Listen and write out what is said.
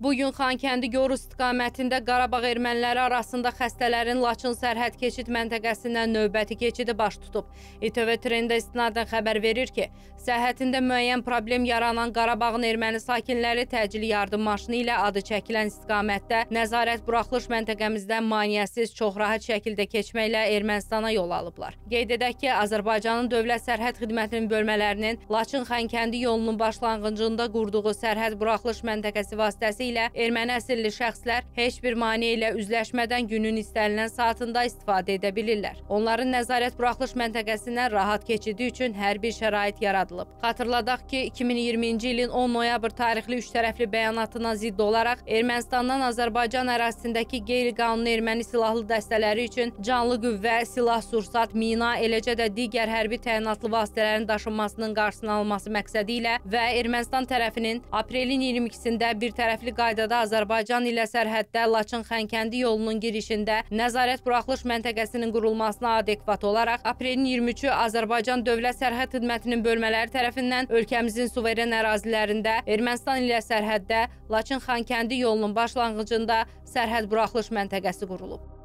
Bu gün Xankəndi Gor istiqamətində Qarabağ erməniləri arasında xəstələrin Laçın sərhəd keçid məntəqəsindən növbəti keçidi baş tutub. İTV Trendə istinadən xəbər verir ki, sərhədində müəyyən problem yaranan Qarabağın erməni sakinləri təcil yardım maşını ilə adı çəkilən istiqamətdə nəzarət buraxılış məntəqəmizdən maneəsiz çox rahat şəkildə keçməklə Ermənistana yol alıblar. Qeyd edək ki, Azərbaycanın Dövlət Sərhəd Xidmətinin bölmələrinin Laçın-Xankəndi yolunun başlanğıcında qurduğu sərhəd buraxılış məntəqəsi vasitəsilə ilə erməni əsilli şəxslər heç bir mane ilə üzləşmədən günün istənilən saatında istifadə edə bilirlər. Onların nəzarət buraxılış məntəqəsindən rahat keçidi üçün hər bir şərait yaradılıb. Xatırladaq ki, 2020-ci ilin 10 noyabr tarixli üç tərəfli bəyanatına zidd olaraq Ermənistandan Azərbaycan ərazisindəki qeyri-qanuni erməni silahlı dəstələri üçün canlı qüvvə, silah, sursat, mina, eləcə də digər hərbi təyinatlı vasitələrin daşınmasının qarşısını alınması məqsədi ilə və Ermənistan tərəfinin aprelin 22-sində bir tərəfli qaydada Azərbaycan ilə sərhəddə Laçın-Xənkəndi yolunun girişində nəzarət buraxılış məntəqəsinin qurulmasına adekvat olaraq aprelin 23-ü Azərbaycan Dövlət Sərhəd Xidmətinin bölmələri tərəfindən ölkəmizin suveren ərazilərində Ermənistan ilə sərhəddə Laçın-Xankəndi yolunun başlanğıcında sərhəd buraxılış məntəqəsi qurulub.